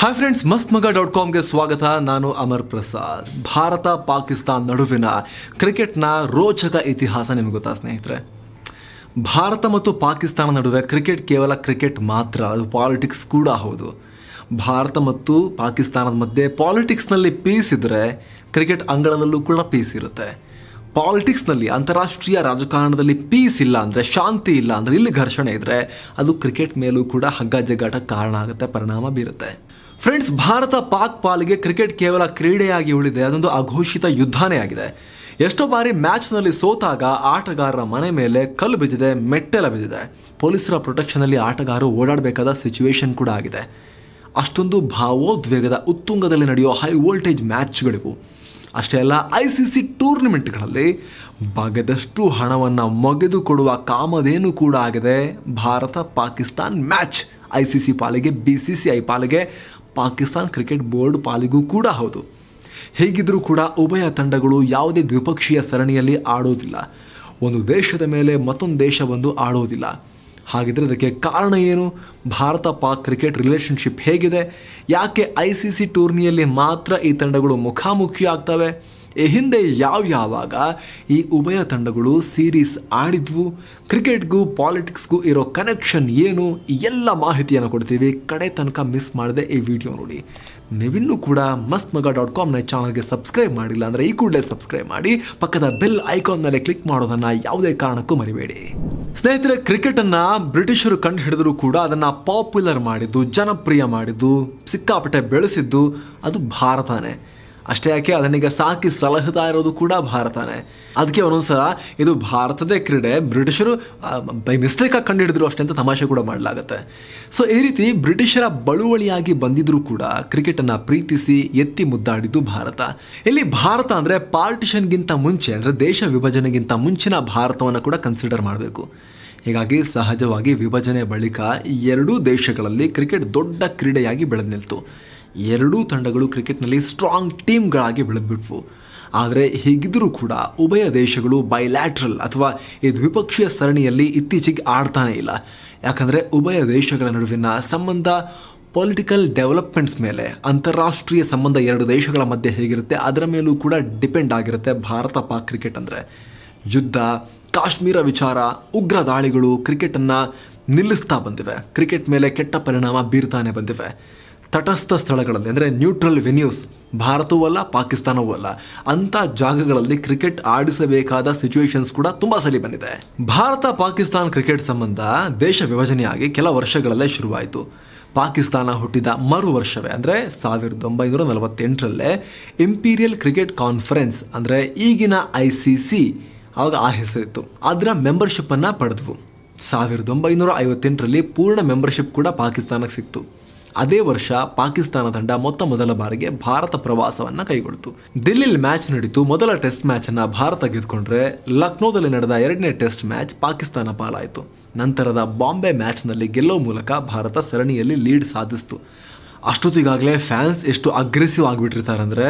hi friends ಮಸ್ತ್ ಮಗ dot ಕಾಮ್ಗೆ ಸ್ವಾಗತ ನಾನು ಅಮರ್ ಪ್ರಸಾದ್ ಭಾರತ ಪಾಕಿಸ್ತಾನ್ ನಡುವಿನ ಕ್ರಿಕೆಟ್ನ ರೋಚಕ ಇತಿಹಾಸ ನಿಮಗೆ ಗೊತ್ತಾ ಸ್ನೇಹಿತರೆ ಭಾರತ ಮತ್ತು ಪಾಕಿಸ್ತಾನ ನಡುವೆ ಕ್ರಿಕೆಟ್ ಕೇವಲ ಕ್ರಿಕೆಟ್ ಮಾತ್ರ ಅದು ಪಾಲಿಟಿಕ್ಸ್ ಕೂಡ ಹೌದು ಭಾರತ ಮತ್ತು ಪಾಕಿಸ್ತಾನದ ಮಧ್ಯೆ ಪಾಲಿಟಿಕ್ಸ್ನಲ್ಲಿ ಪೀಸ್ ಇದ್ದರೆ ಕ್ರಿಕೆಟ್ ಅಂಗಳದಲ್ಲೂ ಕೂಡ ಪೀಸ್ ಇರುತ್ತೆ ಪಾಲಿಟಿಕ್ಸ್ನಲ್ಲಿ ಅಂತಾರಾಷ್ಟ್ರೀಯ ರಾಜಕಾರಣದಲ್ಲಿ ಪೀಸ್ ಇಲ್ಲ ಅಂದರೆ ಶಾಂತಿ ಇಲ್ಲ ಅಂದರೆ ಇಲ್ಲಿ ಘರ್ಷಣೆ ಇದ್ದರೆ ಅದು ಕ್ರಿಕೆಟ್ ಮೇಲೂ ಕೂಡ ಹಗ್ಗ ಜಗ್ಗಾಟ ಕಾರಣ ಆಗುತ್ತೆ ಪರಿಣಾಮ ಬೀರುತ್ತೆ ಫ್ರೆಂಡ್ಸ್ ಭಾರತ ಪಾಕ್ ಪಾಲಿಗೆ ಕ್ರಿಕೆಟ್ ಕೇವಲ ಕ್ರೀಡೆಯಾಗಿ ಉಳಿದೆ ಅದೊಂದು ಅಘೋಷಿತ ಯುದ್ಧನೇ ಆಗಿದೆ ಎಷ್ಟೋ ಬಾರಿ ಮ್ಯಾಚ್ನಲ್ಲಿ ಸೋತಾಗ ಆಟಗಾರರ ಮನೆ ಮೇಲೆ ಕಲ್ಲು ಬಿದ್ದಿದೆ ಮೆಟ್ಟೆಲ ಬಿದ್ದಿದೆ ಪೊಲೀಸರ ಪ್ರೊಟೆಕ್ಷನಲ್ಲಿ ಆಟಗಾರರು ಓಡಾಡಬೇಕಾದ ಸಿಚುವೇಶನ್ ಕೂಡ ಆಗಿದೆ ಅಷ್ಟೊಂದು ಭಾವೋದ್ವೇಗದ ಉತ್ತುಂಗದಲ್ಲಿ ನಡೆಯೋ ಹೈ ವೋಲ್ಟೇಜ್ ಮ್ಯಾಚ್ಗಳಿವು ಅಷ್ಟೇ ಅಲ್ಲ ಐ ಸಿ ಸಿ ಟೂರ್ನಿಮೆಂಟ್ಗಳಲ್ಲಿ ಬಗೆದಷ್ಟು ಹಣವನ್ನು ಮೊಗೆದುಕೊಡುವ ಕಾಮದೇನು ಕೂಡ ಆಗಿದೆ Bharat Pakistan match I C C ಪಾಲಿಗೆ ಬಿ ಸಿ ಸಿ ಐ ಪಾಲಿಗೆ ಪಾಕಿಸ್ತಾನ್ ಕ್ರಿಕೆಟ್ ಬೋರ್ಡ್ ಪಾಲಿಗೂ ಕೂಡ ಹೌದು ಹೇಗಿದ್ದರೂ ಕೂಡ ಉಭಯ ತಂಡಗಳು ಯಾವುದೇ ದ್ವಿಪಕ್ಷೀಯ ಸರಣಿಯಲ್ಲಿ ಆಡೋದಿಲ್ಲ ಒಂದು ದೇಶದ ಮೇಲೆ ಮತ್ತೊಂದು ದೇಶ ಬಂದು ಆಡೋದಿಲ್ಲ ಹಾಗಿದ್ರೆ ಅದಕ್ಕೆ ಕಾರಣ ಏನು ಭಾರತ ಪಾಕ್ ಕ್ರಿಕೆಟ್ ರಿಲೇಷನ್ಶಿಪ್ ಹೇಗಿದೆ ಯಾಕೆ ಐ ಸಿ ಸಿ ಟೂರ್ನಿಯಲ್ಲಿ ಮಾತ್ರ ಈ ತಂಡಗಳು ಮುಖಾಮುಖಿ ಆಗ್ತವೆ ಈ ಹಿಂದೆ ಯಾವ ಯಾವಾಗ ಈ ಉಭಯ ತಂಡಗಳು ಸೀರೀಸ್ ಆಡಿದ್ವು ಕ್ರಿಕೆಟ್ಗೂ ಪಾಲಿಟಿಕ್ಸ್ಗೂ ಇರೋ ಕನೆಕ್ಷನ್ ಏನು ಎಲ್ಲ ಮಾಹಿತಿಯನ್ನು ಕೊಡ್ತೀವಿ ಕಡೆ ತನಕ ಮಿಸ್ ಮಾಡದೆ ಈ ವಿಡಿಯೋ ನೋಡಿ ನೀವಿನ್ನೂ ಕೂಡ ಮಸ್ತ್ ಮಗ ಡಾಟ್ ಕಾಮ್ನ ಚಾನಲ್ಗೆ ಸಬ್ಸ್ಕ್ರೈಬ್ ಮಾಡಿಲ್ಲ ಅಂದರೆ ಈ ಕೂಡಲೇ ಸಬ್ಸ್ಕ್ರೈಬ್ ಮಾಡಿ ಪಕ್ಕದ ಬೆಲ್ ಐಕಾನ್ ಮೇಲೆ ಕ್ಲಿಕ್ ಮಾಡೋದನ್ನು ಯಾವುದೇ ಕಾರಣಕ್ಕೂ ಮರಿಬೇಡಿ ಸ್ನೇಹಿತರೆ ಕ್ರಿಕೆಟನ್ನು ಬ್ರಿಟಿಷರು ಕಂಡು ಹಿಡಿದ್ರು ಕೂಡ ಅದನ್ನು ಪಾಪ್ಯುಲರ್ ಮಾಡಿದ್ದು ಜನಪ್ರಿಯ ಮಾಡಿದ್ದು ಸಿಕ್ಕಾಪಟ್ಟೆ ಬೆಳೆಸಿದ್ದು ಅದು ಭಾರತನೇ ಅಷ್ಟೇ ಯಾಕೆ ಅದನ್ನೀಗ ಸಾಕಿ ಸಲಹತಾ ಇರೋದು ಕೂಡ ಭಾರತನೇ ಅದಕ್ಕೆ ಒಂದೊಂದ್ಸಲ ಇದು ಭಾರತದ ಕ್ರೀಡೆ ಬ್ರಿಟಿಷರು ಬೈ ಮಿಸ್ಟೇಕ್ ಆಗಿ ಕಂಡುಹಿಡಿದ್ರು ಅಷ್ಟೇ ಅಂತ ತಮಾಷೆ ಕೂಡ ಮಾಡಲಾಗುತ್ತೆ ಸೊ ಈ ರೀತಿ ಬ್ರಿಟಿಷರ ಬಳುವಳಿಯಾಗಿ ಬಂದಿದ್ರು ಕೂಡ ಕ್ರಿಕೆಟನ್ನು ಪ್ರೀತಿಸಿ ಎತ್ತಿ ಮುದ್ದಾಡಿದ್ದು ಭಾರತ ಇಲ್ಲಿ ಭಾರತ ಅಂದರೆ ಪಾರ್ಟಿಷನ್ಗಿಂತ ಮುಂಚೆ ಅಂದರೆ ದೇಶ ವಿಭಜನೆಗಿಂತ ಮುಂಚಿನ ಭಾರತವನ್ನ ಕೂಡ ಕನ್ಸಿಡರ್ ಮಾಡಬೇಕು ಹೀಗಾಗಿ ಸಹಜವಾಗಿ ವಿಭಜನೆ ಬಳಿಕ ಎರಡೂ ದೇಶಗಳಲ್ಲಿ ಕ್ರಿಕೆಟ್ ದೊಡ್ಡ ಕ್ರೀಡೆಯಾಗಿ ಬೆಳೆದು ನಿಲ್ತು ಎರಡೂ ತಂಡಗಳು ಕ್ರಿಕೆಟ್ನಲ್ಲಿ ಸ್ಟ್ರಾಂಗ್ ಟೀಮ್ಗಳಾಗಿ ಬೆಳೆದ್ಬಿಟ್ವು ಆದರೆ ಹೀಗಿದ್ದರೂ ಕೂಡ ಉಭಯ ದೇಶಗಳು ಬೈಲ್ಯಾಟ್ರಲ್ ಅಥವಾ ಈ ದ್ವಿಪಕ್ಷೀಯ ಸರಣಿಯಲ್ಲಿ ಇತ್ತೀಚೆಗೆ ಆಡ್ತಾನೇ ಇಲ್ಲ ಯಾಕಂದರೆ ಉಭಯ ದೇಶಗಳ ನಡುವಿನ ಸಂಬಂಧ ಪೊಲಿಟಿಕಲ್ ಡೆವಲಪ್ಮೆಂಟ್ಸ್ ಮೇಲೆ ಅಂತಾರಾಷ್ಟ್ರೀಯ ಸಂಬಂಧ ಎರಡು ದೇಶಗಳ ಮಧ್ಯೆ ಹೇಗಿರುತ್ತೆ ಅದರ ಮೇಲೂ ಕೂಡ ಡಿಪೆಂಡ್ ಆಗಿರುತ್ತೆ ಭಾರತ ಪಾಕ್ ಕ್ರಿಕೆಟ್ ಅಂದರೆ ಯುದ್ಧ ಕಾಶ್ಮೀರ ವಿಚಾರ ಉಗ್ರ ದಾಳಿಗಳು ಕ್ರಿಕೆಟನ್ನು ನಿಲ್ಲಿಸ್ತಾ ಬಂದಿವೆ ಕ್ರಿಕೆಟ್ ಮೇಲೆ ಕೆಟ್ಟ ಪರಿಣಾಮ ಬೀರ್ತಾನೆ ಬಂದಿವೆ ತಟಸ್ಥ ಸ್ಥಳಗಳಲ್ಲಿ ಅಂದರೆ ನ್ಯೂಟ್ರಲ್ ವೆನ್ಯೂಸ್ ಭಾರತವೂ ಅಲ್ಲ ಪಾಕಿಸ್ತಾನವೂ ಅಲ್ಲ ಅಂಥ ಜಾಗಗಳಲ್ಲಿ ಕ್ರಿಕೆಟ್ ಆಡಿಸಬೇಕಾದ ಸಿಚುವೇಶನ್ಸ್ ಕೂಡ ತುಂಬ ಸಲಿ ಬಂದಿದೆ ಭಾರತ ಪಾಕಿಸ್ತಾನ ಕ್ರಿಕೆಟ್ ಸಂಬಂಧ ದೇಶ ವಿಭಜನೆಯಾಗಿ ಕೆಲ ವರ್ಷಗಳಲ್ಲೇ ಶುರುವಾಯಿತು ಪಾಕಿಸ್ತಾನ ಹುಟ್ಟಿದ ಮರು ವರ್ಷವೇ ಅಂದರೆ ಸಾವಿರದ ಒಂಬೈನೂರ ನಲವತ್ತೆಂಟರಲ್ಲೇ ಇಂಪೀರಿಯಲ್ ಕ್ರಿಕೆಟ್ ಕಾನ್ಫರೆನ್ಸ್ ಅಂದರೆ ಈಗಿನ ಐ ಸಿ ಸಿ ಆವಾಗ ಆ ಹೆಸರಿತ್ತು ಅದರ ಮೆಂಬರ್ಶಿಪ್ಪನ್ನು ಪಡೆದವು ಸಾವಿರದ ಒಂಬೈನೂರ ಐವತ್ತೆಂಟರಲ್ಲಿ ಪೂರ್ಣ ಮೆಂಬರ್ಶಿಪ್ ಕೂಡ ಪಾಕಿಸ್ತಾನಕ್ಕೆ ಸಿಕ್ತು ಅದೇ ವರ್ಷ ಪಾಕಿಸ್ತಾನ ತಂಡ ಮೊತ್ತ ಮೊದಲ ಬಾರಿಗೆ ಭಾರತ ಪ್ರವಾಸವನ್ನ ಕೈಗೊಳ್ತು ದಿಲ್ಲಿ ಮ್ಯಾಚ್ ನಡೀತು ಮೊದಲ ಟೆಸ್ಟ್ ಮ್ಯಾಚ್ ಅನ್ನ ಭಾರತ ಗೆದ್ಕೊಂಡ್ರೆ ಲಕ್ನೋದಲ್ಲಿ ನಡೆದ ಎರಡನೇ ಟೆಸ್ಟ್ ಮ್ಯಾಚ್ ಪಾಕಿಸ್ತಾನ ಪಾಲಾಯಿತು ನಂತರದ ಬಾಂಬೆ ಮ್ಯಾಚ್ನಲ್ಲಿ ಗೆಲ್ಲೋ ಮೂಲಕ ಭಾರತ ಸರಣಿಯಲ್ಲಿ ಲೀಡ್ ಸಾಧಿಸಿತು ಅಷ್ಟೊತ್ತಿಗಾಗಲೇ ಫ್ಯಾನ್ಸ್ ಎಷ್ಟು ಅಗ್ರೆಸಿವ್ ಆಗಿಬಿಟ್ಟಿರ್ತಾರೆ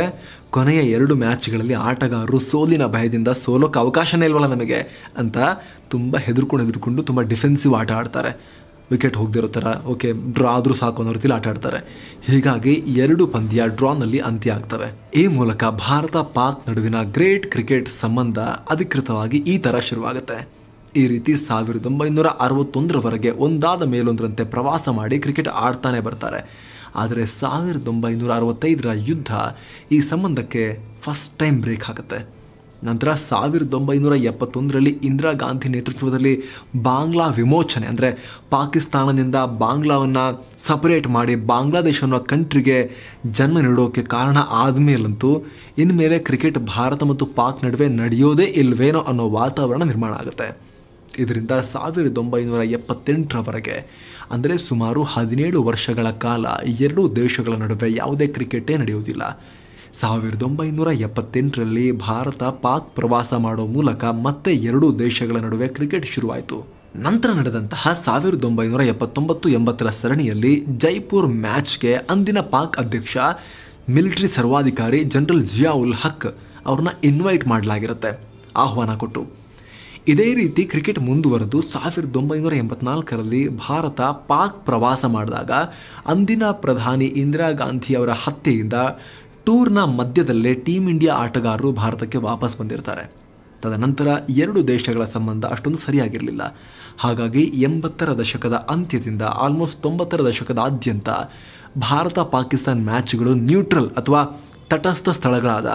ಕೊನೆಯ ಎರಡು ಮ್ಯಾಚ್ಗಳಲ್ಲಿ ಆಟಗಾರರು ಸೋಲಿನ ಭಯದಿಂದ ಸೋಲೋಕೆ ಅವಕಾಶನೇ ಇಲ್ವಲ್ಲ ನಮಗೆ ಅಂತ ತುಂಬ ಹೆದರ್ಕೊಂಡು ಹೆದರ್ಕೊಂಡು ತುಂಬ ಡಿಫೆನ್ಸಿವ್ ಆಟ ಆಡ್ತಾರೆ ವಿಕೆಟ್ ಹೋಗದಿರೋ ಥರ ಓಕೆ ಡ್ರಾ ಆದರೂ ಸಾಕು ಅನ್ನೋ ರೀತಿಯಲ್ಲಿ ಆಟ ಆಡ್ತಾರೆ ಹೀಗಾಗಿ ಎರಡು ಪಂದ್ಯ ಡ್ರಾನಲ್ಲಿ ಅಂತ್ಯ ಆಗ್ತವೆ ಈ ಮೂಲಕ ಭಾರತ ಪಾಕ್ ನಡುವಿನ ಗ್ರೇಟ್ ಕ್ರಿಕೆಟ್ ಸಂಬಂಧ ಅಧಿಕೃತವಾಗಿ ಈ ಥರ ಶುರುವಾಗುತ್ತೆ ಈ ರೀತಿ ಸಾವಿರದ ಒಂಬೈನೂರ ಅರವತ್ತೊಂದರವರೆಗೆ ಒಂದಾದ ಮೇಲೊಂದರಂತೆ ಪ್ರವಾಸ ಮಾಡಿ ಕ್ರಿಕೆಟ್ ಆಡ್ತಾನೆ ಬರ್ತಾರೆ ಆದರೆ ಸಾವಿರದ ಒಂಬೈನೂರ ಅರವತ್ತೈದರ ಯುದ್ಧ ಈ ಸಂಬಂಧಕ್ಕೆ ಫಸ್ಟ್ ಟೈಮ್ ಬ್ರೇಕ್ ಆಗುತ್ತೆ ನಂತರ ಸಾವಿರದ ಒಂಬೈನೂರ ಎಪ್ಪತ್ತೊಂದರಲ್ಲಿ ಇಂದಿರಾ ಗಾಂಧಿ ನೇತೃತ್ವದಲ್ಲಿ ಬಾಂಗ್ಲಾ ವಿಮೋಚನೆ ಅಂದರೆ ಪಾಕಿಸ್ತಾನದಿಂದ ಬಾಂಗ್ಲಾವನ್ನು ಸಪರೇಟ್ ಮಾಡಿ ಬಾಂಗ್ಲಾದೇಶ ಅನ್ನೋ ಕಂಟ್ರಿಗೆ ಜನ್ಮ ನೀಡೋಕ್ಕೆ ಕಾರಣ ಆದಮೇಲಂತೂ ಇನ್ಮೇಲೆ ಕ್ರಿಕೆಟ್ ಭಾರತ ಮತ್ತು ಪಾಕ್ ನಡುವೆ ನಡೆಯೋದೇ ಇಲ್ವೇನೋ ಅನ್ನೋ ವಾತಾವರಣ ನಿರ್ಮಾಣ ಆಗುತ್ತೆ ಇದರಿಂದ ಸಾವಿರದ ಒಂಬೈನೂರ ಎಪ್ಪತ್ತೆಂಟರವರೆಗೆ ಅಂದರೆ ಸುಮಾರು ಹದಿನೇಳು ವರ್ಷಗಳ ಕಾಲ ಎರಡೂ ದೇಶಗಳ ನಡುವೆ ಯಾವುದೇ ಕ್ರಿಕೆಟೇ ನಡೆಯುವುದಿಲ್ಲ ಸಾವಿರದ ಒಂಬೈನೂರ ಎಪ್ಪತ್ತೆಂಟರಲ್ಲಿ ಭಾರತ ಪಾಕ್ ಪ್ರವಾಸ ಮಾಡುವ ಮೂಲಕ ಮತ್ತೆ ಎರಡೂ ದೇಶಗಳ ನಡುವೆ ಕ್ರಿಕೆಟ್ ಶುರುವಾಯಿತು ನಂತರ ನಡೆದಂತಹ ಸಾವಿರದ ಒಂಬೈನೂರ ಎಪ್ಪತ್ತೊಂಬತ್ತು ಎಂಬತ್ತರ ಸರಣಿಯಲ್ಲಿ ಜೈಪುರ್ ಮ್ಯಾಚ್ಗೆ ಅಂದಿನ ಪಾಕ್ ಅಧ್ಯಕ್ಷ ಮಿಲಿಟರಿ ಸರ್ವಾಧಿಕಾರಿ ಜನರಲ್ ಉಲ್ ಹಕ್ ಅವ್ರನ್ನ ಇನ್ವೈಟ್ ಮಾಡಲಾಗಿರುತ್ತೆ ಆಹ್ವಾನ ಕೊಟ್ಟು ಇದೇ ರೀತಿ ಕ್ರಿಕೆಟ್ ಮುಂದುವರೆದು ಸಾವಿರದ ಒಂಬೈನೂರ ಎಂಬತ್ನಾಲ್ಕರಲ್ಲಿ ಭಾರತ ಪಾಕ್ ಪ್ರವಾಸ ಮಾಡಿದಾಗ ಅಂದಿನ ಪ್ರಧಾನಿ ಇಂದಿರಾ ಗಾಂಧಿ ಅವರ ಹತ್ಯೆಯಿಂದ ಟೂರ್ನ ಮಧ್ಯದಲ್ಲೇ ಟೀಂ ಇಂಡಿಯಾ ಆಟಗಾರರು ಭಾರತಕ್ಕೆ ವಾಪಸ್ ಬಂದಿರ್ತಾರೆ ತದನಂತರ ಎರಡು ದೇಶಗಳ ಸಂಬಂಧ ಅಷ್ಟೊಂದು ಸರಿಯಾಗಿರಲಿಲ್ಲ ಹಾಗಾಗಿ ಎಂಬತ್ತರ ದಶಕದ ಅಂತ್ಯದಿಂದ ಆಲ್ಮೋಸ್ಟ್ ತೊಂಬತ್ತರ ದಶಕದಾದ್ಯಂತ ಭಾರತ ಪಾಕಿಸ್ತಾನ್ ಮ್ಯಾಚ್ಗಳು ನ್ಯೂಟ್ರಲ್ ಅಥವಾ ತಟಸ್ಥ ಸ್ಥಳಗಳಾದ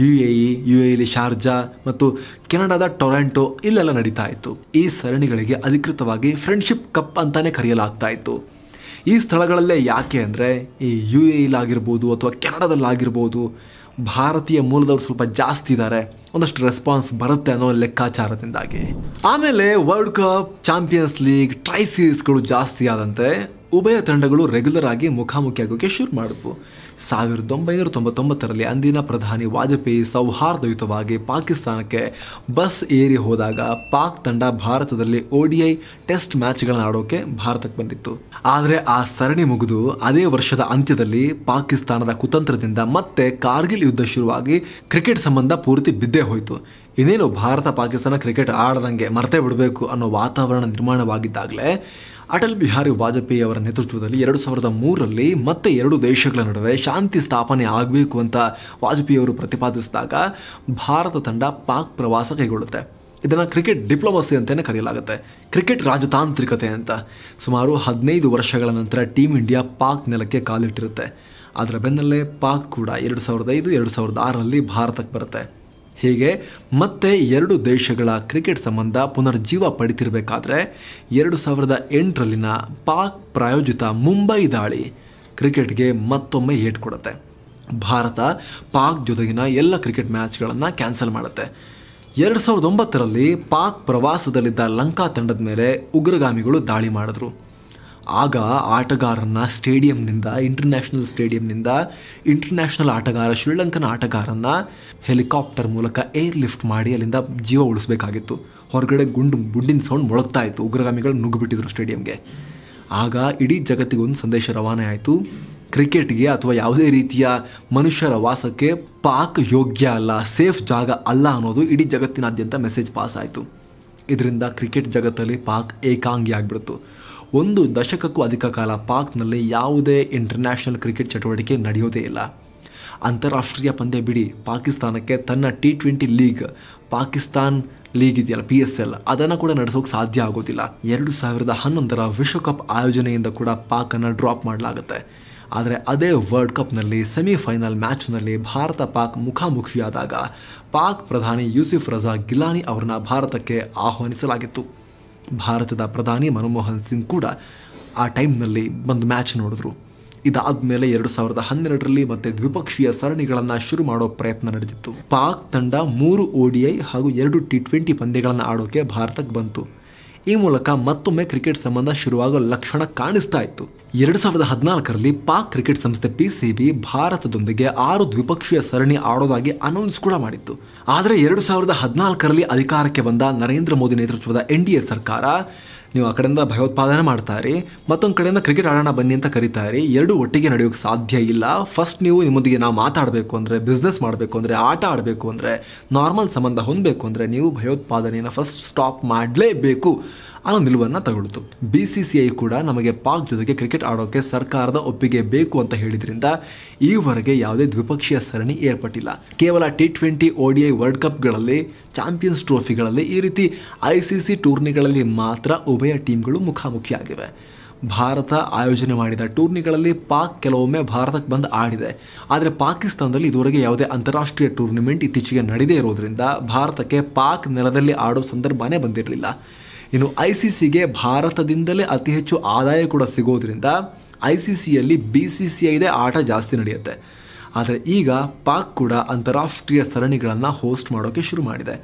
ಯು ಎ ಇ ಯು ಎಲಿ ಶಾರ್ಜಾ ಮತ್ತು ಕೆನಡಾದ ಟೊರಾಂಟೊ ಇಲ್ಲೆಲ್ಲ ನಡೀತಾ ಇತ್ತು ಈ ಸರಣಿಗಳಿಗೆ ಅಧಿಕೃತವಾಗಿ ಫ್ರೆಂಡ್ಶಿಪ್ ಕಪ್ ಅಂತಾನೆ ಕರೆಯಲಾಗ್ತಾ ಇತ್ತು ಈ ಸ್ಥಳಗಳಲ್ಲೇ ಯಾಕೆ ಅಂದರೆ ಈ ಯು ಎ ಆಗಿರ್ಬೋದು ಅಥವಾ ಕೆನಡದಲ್ಲಾಗಿರ್ಬೋದು ಭಾರತೀಯ ಮೂಲದವರು ಸ್ವಲ್ಪ ಜಾಸ್ತಿ ಇದ್ದಾರೆ ಒಂದಷ್ಟು ರೆಸ್ಪಾನ್ಸ್ ಬರುತ್ತೆ ಅನ್ನೋ ಲೆಕ್ಕಾಚಾರದಿಂದಾಗಿ ಆಮೇಲೆ world cup champions league tri ಸೀರೀಸ್ಗಳು ಜಾಸ್ತಿ ಆದಂತೆ ಉಭಯ ತಂಡಗಳು ರೆಗ್ಯುಲರ್ ಆಗಿ ಮುಖಾಮುಖಿ ಆಗೋಕೆ ಶುರು ಮಾಡಿದ್ವು ಸಾವಿರದ ಒಂಬೈನೂರ ತೊಂಬತ್ತೊಂಬತ್ತರಲ್ಲಿ ಅಂದಿನ ಪ್ರಧಾನಿ ವಾಜಪೇಯಿ ಸೌಹಾರ್ದಯುತವಾಗಿ ಪಾಕಿಸ್ತಾನಕ್ಕೆ ಬಸ್ ಏರಿ ಹೋದಾಗ ಪಾಕ್ ತಂಡ ಭಾರತದಲ್ಲಿ ಓಡಿಐ ಟೆಸ್ಟ್ ಮ್ಯಾಚ್ಗಳನ್ನು ಆಡೋಕೆ ಭಾರತಕ್ಕೆ ಬಂದಿತ್ತು ಆದರೆ ಆ ಸರಣಿ ಮುಗಿದು ಅದೇ ವರ್ಷದ ಅಂತ್ಯದಲ್ಲಿ ಪಾಕಿಸ್ತಾನದ ಕುತಂತ್ರದಿಂದ ಮತ್ತೆ ಕಾರ್ಗಿಲ್ ಯುದ್ಧ ಶುರುವಾಗಿ ಕ್ರಿಕೆಟ್ ಸಂಬಂಧ ಪೂರ್ತಿ ಬಿದ್ದೇ ಹೋಯಿತು ಇನ್ನೇನು ಭಾರತ ಪಾಕಿಸ್ತಾನ ಕ್ರಿಕೆಟ್ ಆಡದಂಗೆ ಮರ್ತೇ ಬಿಡಬೇಕು ಅನ್ನೋ ವಾತಾವರಣ ನಿರ್ಮಾಣವಾಗಿದ್ದಾಗಲೇ ಅಟಲ್ ಬಿಹಾರಿ ವಾಜಪೇಯಿ ಅವರ ನೇತೃತ್ವದಲ್ಲಿ ಎರಡು ಸಾವಿರದ ಮೂರರಲ್ಲಿ ಮತ್ತೆ ಎರಡು ದೇಶಗಳ ನಡುವೆ ಶಾಂತಿ ಸ್ಥಾಪನೆ ಆಗಬೇಕು ಅಂತ ವಾಜಪೇಯಿ ಅವರು ಪ್ರತಿಪಾದಿಸಿದಾಗ ಭಾರತ ತಂಡ ಪಾಕ್ ಪ್ರವಾಸ ಕೈಗೊಳ್ಳುತ್ತೆ ಇದನ್ನು ಕ್ರಿಕೆಟ್ ಡಿಪ್ಲೊಮಸಿ ಅಂತಲೇ ಕರೆಯಲಾಗುತ್ತೆ ಕ್ರಿಕೆಟ್ ರಾಜತಾಂತ್ರಿಕತೆ ಅಂತ ಸುಮಾರು ಹದಿನೈದು ವರ್ಷಗಳ ನಂತರ ಟೀಮ್ ಇಂಡಿಯಾ ಪಾಕ್ ನೆಲಕ್ಕೆ ಕಾಲಿಟ್ಟಿರುತ್ತೆ ಅದರ ಬೆನ್ನಲ್ಲೇ ಪಾಕ್ ಕೂಡ ಎರಡು ಸಾವಿರದ ಐದು ಎರಡು ಸಾವಿರದ ಆರರಲ್ಲಿ ಭಾರತಕ್ಕೆ ಬರುತ್ತೆ ಹೀಗೆ ಮತ್ತೆ ಎರಡು ದೇಶಗಳ ಕ್ರಿಕೆಟ್ ಸಂಬಂಧ ಪುನರ್ಜೀವ ಪಡಿತಿರಬೇಕಾದ್ರೆ ಎರಡು ಸಾವಿರದ ಎಂಟರಲ್ಲಿನ ಪಾಕ್ ಪ್ರಾಯೋಜಿತ ಮುಂಬೈ ದಾಳಿ ಕ್ರಿಕೆಟ್ಗೆ ಮತ್ತೊಮ್ಮೆ ಏಟ್ ಕೊಡುತ್ತೆ ಭಾರತ ಪಾಕ್ ಜೊತೆಗಿನ ಎಲ್ಲ ಕ್ರಿಕೆಟ್ ಮ್ಯಾಚ್ಗಳನ್ನು ಕ್ಯಾನ್ಸಲ್ ಮಾಡುತ್ತೆ ಎರಡು ಸಾವಿರದ ಒಂಬತ್ತರಲ್ಲಿ ಪಾಕ್ ಪ್ರವಾಸದಲ್ಲಿದ್ದ ಲಂಕಾ ತಂಡದ ಮೇಲೆ ಉಗ್ರಗಾಮಿಗಳು ದಾಳಿ ಮಾಡಿದ್ರು ಆಗ ಆಟಗಾರನ ಸ್ಟೇಡಿಯಂನಿಂದ ಇಂಟರ್ನ್ಯಾಷನಲ್ ಸ್ಟೇಡಿಯಂನಿಂದ ಇಂಟರ್ನ್ಯಾಷನಲ್ ಆಟಗಾರ ಶ್ರೀಲಂಕನ ಆಟಗಾರನ ಹೆಲಿಕಾಪ್ಟರ್ ಮೂಲಕ ಏರ್ ಲಿಫ್ಟ್ ಮಾಡಿ ಅಲ್ಲಿಂದ ಜೀವ ಉಳಿಸಬೇಕಾಗಿತ್ತು ಹೊರಗಡೆ ಗುಂಡು ಗುಂಡಿನ ಸೌಂಡ್ ಮೊಳಗ್ತಾ ಇತ್ತು ಉಗ್ರಗಾಮಿಗಳು ನುಗ್ಗಿಬಿಟ್ಟಿದ್ರು ಸ್ಟೇಡಿಯಂಗೆ ಆಗ ಇಡೀ ಜಗತ್ತಿಗೆ ಒಂದು ಸಂದೇಶ ರವಾನೆ ಆಯಿತು ಕ್ರಿಕೆಟ್ಗೆ ಅಥವಾ ಯಾವುದೇ ರೀತಿಯ ಮನುಷ್ಯರ ವಾಸಕ್ಕೆ ಪಾಕ್ ಯೋಗ್ಯ ಅಲ್ಲ ಸೇಫ್ ಜಾಗ ಅಲ್ಲ ಅನ್ನೋದು ಇಡೀ ಜಗತ್ತಿನಾದ್ಯಂತ ಮೆಸೇಜ್ ಪಾಸ್ ಆಯಿತು ಇದರಿಂದ ಕ್ರಿಕೆಟ್ ಜಗತ್ತಲ್ಲಿ ಪಾಕ್ ಏಕಾಂಗಿ ಆಗಿಬಿಡ್ತು ಒಂದು ದಶಕಕ್ಕೂ ಅಧಿಕ ಕಾಲ ಪಾಕ್ನಲ್ಲಿ ಯಾವುದೇ ಇಂಟರ್ನ್ಯಾಷನಲ್ ಕ್ರಿಕೆಟ್ ಚಟುವಟಿಕೆ ನಡೆಯೋದೇ ಇಲ್ಲ ಅಂತಾರಾಷ್ಟ್ರೀಯ ಪಂದ್ಯ ಬಿಡಿ ಪಾಕಿಸ್ತಾನಕ್ಕೆ ತನ್ನ T twenty league Pakistan league ಇದೆಯಲ್ಲ ಪಿ ಎಸ್ ಎಲ್ ಅದನ್ನು ಕೂಡ ನಡೆಸೋಕೆ ಸಾಧ್ಯ ಆಗೋದಿಲ್ಲ ಎರಡು ಸಾವಿರದ ಹನ್ನೊಂದರ ವಿಶ್ವಕಪ್ ಆಯೋಜನೆಯಿಂದ ಕೂಡ ಪಾಕನ್ನು ಡ್ರಾಪ್ ಮಾಡಲಾಗುತ್ತೆ ಆದರೆ ಅದೇ ವರ್ಲ್ಡ್ ಕಪ್ನಲ್ಲಿ ಸೆಮಿಫೈನಲ್ ಮ್ಯಾಚ್ನಲ್ಲಿ ಭಾರತ ಪಾಕ್ ಮುಖಾಮುಖಿಯಾದಾಗ ಪಾಕ್ ಪ್ರಧಾನಿ ಯೂಸುಫ್ ರಜಾ ಗಿಲಾನಿ ಅವರನ್ನ ಭಾರತಕ್ಕೆ ಆಹ್ವಾನಿಸಲಾಗಿತ್ತು ಭಾರತದ ಪ್ರಧಾನಿ ಮನಮೋಹನ್ ಸಿಂಗ್ ಕೂಡ ಆ ಟೈಮ್ನಲ್ಲಿ ಬಂದು ಮ್ಯಾಚ್ ನೋಡಿದ್ರು ಇದಾದ ಮೇಲೆ ಎರಡು ಸಾವಿರದ ಹನ್ನೆರಡರಲ್ಲಿ ಮತ್ತೆ ದ್ವಿಪಕ್ಷೀಯ ಸರಣಿಗಳನ್ನು ಶುರು ಮಾಡೋ ಪ್ರಯತ್ನ ನಡೆದಿತ್ತು ಪಾಕ್ ತಂಡ ಮೂರು ಓಡಿಐ ಹಾಗೂ ಎರಡು ಟಿ ಟ್ವೆಂಟಿ ಪಂದ್ಯಗಳನ್ನು ಆಡೋಕೆ ಭಾರತಕ್ಕೆ ಬಂತು ಈ ಮೂಲಕ ಮತ್ತೊಮ್ಮೆ ಕ್ರಿಕೆಟ್ ಸಂಬಂಧ ಶುರುವಾಗುವ ಲಕ್ಷಣ ಕಾಣಿಸ್ತಾ ಇತ್ತು ಎರಡು ಸಾವಿರದ ಹದಿನಾಲ್ಕರಲ್ಲಿ ಪಾಕ್ ಕ್ರಿಕೆಟ್ ಸಂಸ್ಥೆ ಪಿಸಿಬಿ ಭಾರತದೊಂದಿಗೆ ಆರು ದ್ವಿಪಕ್ಷೀಯ ಸರಣಿ ಆಡೋದಾಗಿ ಅನೌನ್ಸ್ ಕೂಡ ಮಾಡಿತ್ತು ಆದರೆ ಎರಡು ಸಾವಿರದ ಹದಿನಾಲ್ಕರಲ್ಲಿ ಅಧಿಕಾರಕ್ಕೆ ಬಂದ ನರೇಂದ್ರ ಮೋದಿ ನೇತೃತ್ವದ ಎನ್ ಡಿ ಎ ಸರ್ಕಾರ ನೀವು ಆ ಕಡೆಯಿಂದ ಭಯೋತ್ಪಾದನೆ ಮಾಡ್ತಾರೆ ಮತ್ತೊಂದು ಕಡೆಯಿಂದ ಕ್ರಿಕೆಟ್ ಆಡೋಣ ಬನ್ನಿ ಅಂತ ಕರೀತಾರೆ ಎರಡು ಒಟ್ಟಿಗೆ ನಡೆಯೋಕೆ ಸಾಧ್ಯ ಇಲ್ಲ ಫಸ್ಟ್ ನೀವು ನಿಮ್ಮೊಂದಿಗೆ ನಾವು ಮಾತಾಡಬೇಕು ಅಂದರೆ ಬಿಸ್ನೆಸ್ ಮಾಡಬೇಕು ಅಂದರೆ ಆಟ ಆಡಬೇಕು ಅಂದರೆ ನಾರ್ಮಲ್ ಸಂಬಂಧ ಹೊಂದಬೇಕು ಅಂದರೆ ನೀವು ಭಯೋತ್ಪಾದನೆಯನ್ನು ಫಸ್ಟ್ ಸ್ಟಾಪ್ ಮಾಡಲೇಬೇಕು ಅನ್ನೋ ನಿಲುವನ್ನು ತಗೊಳ್ತು ಬಿ ಸಿ ಸಿ ಐ ಕೂಡ ನಮಗೆ ಪಾಕ್ ಜೊತೆಗೆ ಕ್ರಿಕೆಟ್ ಆಡೋಕೆ ಸರ್ಕಾರದ ಒಪ್ಪಿಗೆ ಬೇಕು ಅಂತ ಹೇಳಿದ್ರಿಂದ ಈವರೆಗೆ ಯಾವುದೇ ದ್ವಿಪಕ್ಷೀಯ ಸರಣಿ ಏರ್ಪಟ್ಟಿಲ್ಲ ಕೇವಲ ಟಿ ಟ್ವೆಂಟಿ ಐ ವರ್ಲ್ಡ್ ಕಪ್ಗಳಲ್ಲಿ ಚಾಂಪಿಯನ್ಸ್ ಟ್ರೋಫಿಗಳಲ್ಲಿ ಈ ರೀತಿ ಐ ಸಿ ಸಿ ಟೂರ್ನಿಗಳಲ್ಲಿ ಮಾತ್ರ ಉಭಯ ಟೀಮ್ಗಳು ಮುಖಾಮುಖಿಯಾಗಿವೆ ಭಾರತ ಆಯೋಜನೆ ಮಾಡಿದ ಟೂರ್ನಿಗಳಲ್ಲಿ ಪಾಕ್ ಕೆಲವೊಮ್ಮೆ ಭಾರತಕ್ಕೆ ಬಂದು ಆಡಿದೆ ಆದರೆ ಪಾಕಿಸ್ತಾನದಲ್ಲಿ ಇದುವರೆಗೆ ಯಾವುದೇ ಅಂತಾರಾಷ್ಟ್ರೀಯ ಟೂರ್ನಿಮೆಂಟ್ ಇತ್ತೀಚೆಗೆ ನಡೆದೇ ಇರೋದ್ರಿಂದ ಭಾರತಕ್ಕೆ ಪಾಕ್ ನೆಲದಲ್ಲಿ ಆಡೋ ಸಂದರ್ಭನೇ ಬಂದಿರಲಿಲ್ಲ ಇನ್ನು ಐ ಸಿ ಸಿಗೆ ಭಾರತದಿಂದಲೇ ಅತಿ ಹೆಚ್ಚು ಆದಾಯ ಕೂಡ ಸಿಗೋದ್ರಿಂದ ಐ ಸಿ ಸಿಯಲ್ಲಿ ಬಿ ಸಿ ಸಿ ಐದೇ ಆಟ ಜಾಸ್ತಿ ನಡೆಯುತ್ತೆ ಆದರೆ ಈಗ ಪಾಕ್ ಕೂಡ ಅಂತಾರಾಷ್ಟ್ರೀಯ ಸರಣಿಗಳನ್ನು ಹೋಸ್ಟ್ ಮಾಡೋಕ್ಕೆ ಶುರು ಮಾಡಿದೆ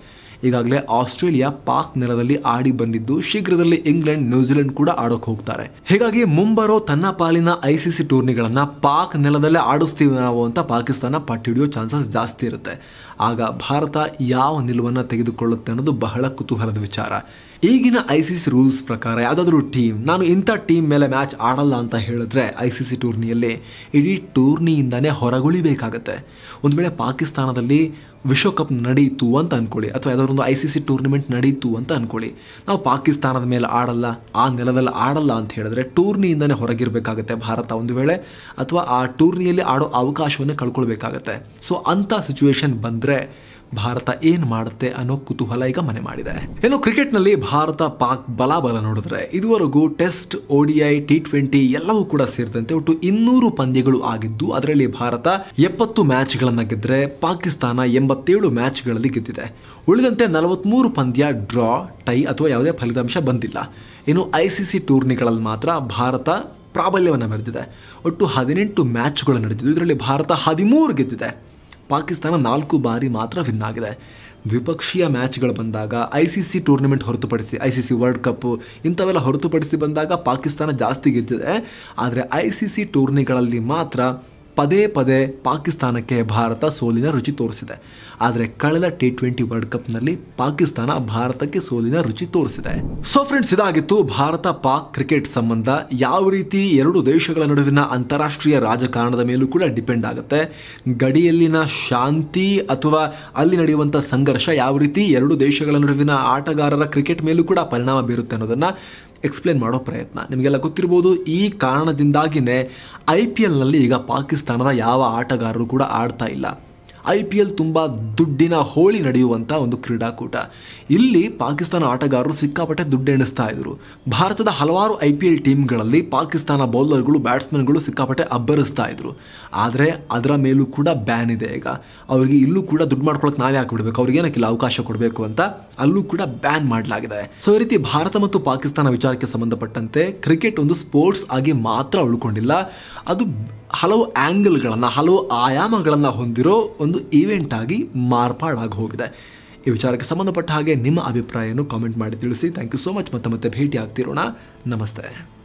ಈಗಾಗಲೇ ಆಸ್ಟ್ರೇಲಿಯಾ ಪಾಕ್ ನೆಲದಲ್ಲಿ ಆಡಿ ಬಂದಿದ್ದು ಶೀಘ್ರದಲ್ಲಿ ಇಂಗ್ಲೆಂಡ್ ನ್ಯೂಜಿಲೆಂಡ್ ಕೂಡ ಆಡೋಕೆ ಹೋಗ್ತಾರೆ ಹೀಗಾಗಿ ಮುಂಬರೋ ತನ್ನ ಪಾಲಿನ ಸಿ ಟೂರ್ನಿಗಳನ್ನು ಪಾಕ್ ನೆಲದಲ್ಲೇ ಆಡಿಸ್ತೀವಿ ನಾವು ಅಂತ ಪಾಕಿಸ್ತಾನ ಹಿಡಿಯೋ ಚಾನ್ಸಸ್ ಜಾಸ್ತಿ ಇರುತ್ತೆ ಆಗ ಭಾರತ ಯಾವ ನಿಲುವನ್ನು ತೆಗೆದುಕೊಳ್ಳುತ್ತೆ ಅನ್ನೋದು ಬಹಳ ಕುತೂಹಲದ ವಿಚಾರ ಈಗಿನ ಐ ಸಿ ಸಿ ರೂಲ್ಸ್ ಪ್ರಕಾರ ಯಾವುದಾದ್ರೂ ಟೀಮ್ ನಾನು ಇಂಥ ಟೀಮ್ ಮೇಲೆ ಮ್ಯಾಚ್ ಆಡಲ್ಲ ಅಂತ ಹೇಳಿದ್ರೆ ಐ ಸಿ ಸಿ ಟೂರ್ನಿಯಲ್ಲಿ ಇಡೀ ಟೂರ್ನಿಯಿಂದನೇ ಹೊರಗುಳಿಬೇಕಾಗತ್ತೆ ಒಂದು ವೇಳೆ ಪಾಕಿಸ್ತಾನದಲ್ಲಿ ವಿಶ್ವಕಪ್ ನಡೀತು ಅಂತ ಅಂದ್ಕೊಳ್ಳಿ ಅಥವಾ ಯಾವುದಾದ್ರು ಒಂದು ಐ ಸಿ ಸಿ ಟೂರ್ನಿಮೆಂಟ್ ನಡೀತು ಅಂತ ಅಂದ್ಕೊಳ್ಳಿ ನಾವು ಪಾಕಿಸ್ತಾನದ ಮೇಲೆ ಆಡಲ್ಲ ಆ ನೆಲದಲ್ಲಿ ಆಡಲ್ಲ ಅಂತ ಹೇಳಿದ್ರೆ ಟೂರ್ನಿಯಿಂದನೇ ಹೊರಗಿರಬೇಕಾಗತ್ತೆ ಭಾರತ ಒಂದು ವೇಳೆ ಅಥವಾ ಆ ಟೂರ್ನಿಯಲ್ಲಿ ಆಡೋ ಅವಕಾಶವನ್ನೇ ಕಳ್ಕೊಳ್ಬೇಕಾಗತ್ತೆ ಸೊ ಅಂಥ ಸಿಚುವೇಶನ್ ಬಂದರೆ ಭಾರತ ಏನ್ ಮಾಡುತ್ತೆ ಅನ್ನೋ ಕುತೂಹಲ ಈಗ ಮನೆ ಮಾಡಿದೆ ಏನು ಕ್ರಿಕೆಟ್ ನಲ್ಲಿ ಭಾರತ ಪಾಕ್ ಬಲಾಬಲ ನೋಡಿದ್ರೆ ಇದುವರೆಗೂ ಟೆಸ್ಟ್ ಓಡಿಐ ಟಿ ಟ್ವೆಂಟಿ ಎಲ್ಲವೂ ಕೂಡ ಸೇರಿದಂತೆ ಒಟ್ಟು ಇನ್ನೂರು ಪಂದ್ಯಗಳು ಆಗಿದ್ದು ಅದರಲ್ಲಿ ಭಾರತ ಎಪ್ಪತ್ತು ಮ್ಯಾಚ್ ಗಳನ್ನ ಗೆದ್ರೆ ಪಾಕಿಸ್ತಾನ ಎಂಬತ್ತೇಳು ಮ್ಯಾಚ್ ಗಳಲ್ಲಿ ಗೆದ್ದಿದೆ ಉಳಿದಂತೆ ನಲವತ್ಮೂರು ಪಂದ್ಯ ಡ್ರಾ ಟೈ ಅಥವಾ ಯಾವುದೇ ಫಲಿತಾಂಶ ಬಂದಿಲ್ಲ ಇನ್ನು ಐಸಿಸಿ ಟೂರ್ನಿಗಳಲ್ಲಿ ಮಾತ್ರ ಭಾರತ ಪ್ರಾಬಲ್ಯವನ್ನು ಮೆರೆದಿದೆ ಒಟ್ಟು ಹದಿನೆಂಟು ಮ್ಯಾಚ್ಗಳು ನಡೆದಿದ್ದು ಇದರಲ್ಲಿ ಭಾರತ ಹದಿಮೂರು ಗೆದ್ದಿದೆ ಪಾಕಿಸ್ತಾನ ನಾಲ್ಕು ಬಾರಿ ಮಾತ್ರ ವಿನ್ ಆಗಿದೆ ದ್ವಿಪಕ್ಷೀಯ ಮ್ಯಾಚ್ಗಳು ಬಂದಾಗ ಐ ಸಿ ಸಿ ಟೂರ್ನಮೆಂಟ್ ಹೊರತುಪಡಿಸಿ I C C world cup ಇಂಥವೆಲ್ಲ ಹೊರತುಪಡಿಸಿ ಬಂದಾಗ ಪಾಕಿಸ್ತಾನ ಜಾಸ್ತಿ ಗೆದ್ದಿದೆ ಆದರೆ ಐ ಸಿ ಸಿ ಟೂರ್ನಿಗಳಲ್ಲಿ ಮಾತ್ರ ಪದೇ ಪದೇ ಪಾಕಿಸ್ತಾನಕ್ಕೆ ಭಾರತ ಸೋಲಿನ ರುಚಿ ತೋರಿಸಿದೆ ಆದರೆ ಕಳೆದ ಟಿ ಟ್ವೆಂಟಿ ವರ್ಲ್ಡ್ ಕಪ್ನಲ್ಲಿ ಪಾಕಿಸ್ತಾನ ಭಾರತಕ್ಕೆ ಸೋಲಿನ ರುಚಿ ತೋರಿಸಿದೆ ಸೊ ಫ್ರೆಂಡ್ಸ್ ಇದಾಗಿತ್ತು ಭಾರತ ಪಾಕ್ ಕ್ರಿಕೆಟ್ ಸಂಬಂಧ ಯಾವ ರೀತಿ ಎರಡು ದೇಶಗಳ ನಡುವಿನ ಅಂತಾರಾಷ್ಟ್ರೀಯ ರಾಜಕಾರಣದ ಮೇಲೂ ಕೂಡ ಡಿಪೆಂಡ್ ಆಗುತ್ತೆ ಗಡಿಯಲ್ಲಿನ ಶಾಂತಿ ಅಥವಾ ಅಲ್ಲಿ ನಡೆಯುವಂಥ ಸಂಘರ್ಷ ಯಾವ ರೀತಿ ಎರಡು ದೇಶಗಳ ನಡುವಿನ ಆಟಗಾರರ ಕ್ರಿಕೆಟ್ ಮೇಲೂ ಕೂಡ ಪರಿಣಾಮ ಬೀರುತ್ತೆ ಅನ್ನೋದನ್ನು ಎಕ್ಸ್ಪ್ಲೇನ್ ಮಾಡೋ ಪ್ರಯತ್ನ ನಿಮಗೆಲ್ಲ ಗೊತ್ತಿರ್ಬೋದು ಈ ಕಾರಣದಿಂದಾಗಿಯೇ ಐ ಪಿ ಎಲ್ನಲ್ಲಿ ಈಗ ಪಾಕಿಸ್ತಾನದ ಯಾವ ಆಟಗಾರರು ಕೂಡ ಆಡ್ತಾ ಇಲ್ಲ ಐ ಪಿ ಎಲ್ ತುಂಬ ದುಡ್ಡಿನ ಹೋಳಿ ನಡೆಯುವಂಥ ಒಂದು ಕ್ರೀಡಾಕೂಟ ಇಲ್ಲಿ ಪಾಕಿಸ್ತಾನ ಆಟಗಾರರು ಸಿಕ್ಕಾಪಟ್ಟೆ ದುಡ್ಡು ಎಣಿಸ್ತಾ ಇದ್ರು ಭಾರತದ ಹಲವಾರು ಐ ಪಿ ಎಲ್ ಟೀಮ್ಗಳಲ್ಲಿ ಪಾಕಿಸ್ತಾನ ಬೌಲರ್ಗಳು ಬ್ಯಾಟ್ಸ್ಮನ್ಗಳು ಸಿಕ್ಕಾಪಟ್ಟೆ ಅಬ್ಬರಿಸ್ತಾ ಇದ್ರು ಆದರೆ ಅದರ ಮೇಲೂ ಕೂಡ ಬ್ಯಾನ್ ಇದೆ ಈಗ ಅವರಿಗೆ ಇಲ್ಲೂ ಕೂಡ ದುಡ್ಡು ಮಾಡ್ಕೊಳಕ್ಕೆ ನಾವೇ ಹಾಕಿಬಿಡ್ಬೇಕು ಅವ್ರಿಗೆ ಏನಕ್ಕಿಲ್ಲ ಅವಕಾಶ ಕೊಡಬೇಕು ಅಂತ ಅಲ್ಲೂ ಕೂಡ ಬ್ಯಾನ್ ಮಾಡಲಾಗಿದೆ ಸೊ ಈ ರೀತಿ ಭಾರತ ಮತ್ತು ಪಾಕಿಸ್ತಾನ ವಿಚಾರಕ್ಕೆ ಸಂಬಂಧಪಟ್ಟಂತೆ ಕ್ರಿಕೆಟ್ ಒಂದು ಸ್ಪೋರ್ಟ್ಸ್ ಆಗಿ ಮಾತ್ರ ಉಳ್ಕೊಂಡಿಲ್ಲ ಅದು ಹಲವು ಆ್ಯಂಗಲ್ಗಳನ್ನು ಹಲವು ಆಯಾಮಗಳನ್ನು ಹೊಂದಿರೋ ಒಂದು ಒಂದು ಈವೆಂಟ್ ಆಗಿ ಮಾರ್ಪಾಡಾಗಿ ಹೋಗಿದೆ ಈ ವಿಚಾರಕ್ಕೆ ಸಂಬಂಧಪಟ್ಟ ಹಾಗೆ ನಿಮ್ಮ ಅಭಿಪ್ರಾಯವನ್ನು ಕಾಮೆಂಟ್ ಮಾಡಿ ತಿಳಿಸಿ ಥ್ಯಾಂಕ್ ಯು ಸೋ ಮಚ್ ಮತ್ತೆ ಮತ್ತೆ ಭೇಟಿ ಆಗ್ತಿರೋಣ ನಮಸ್ತೆ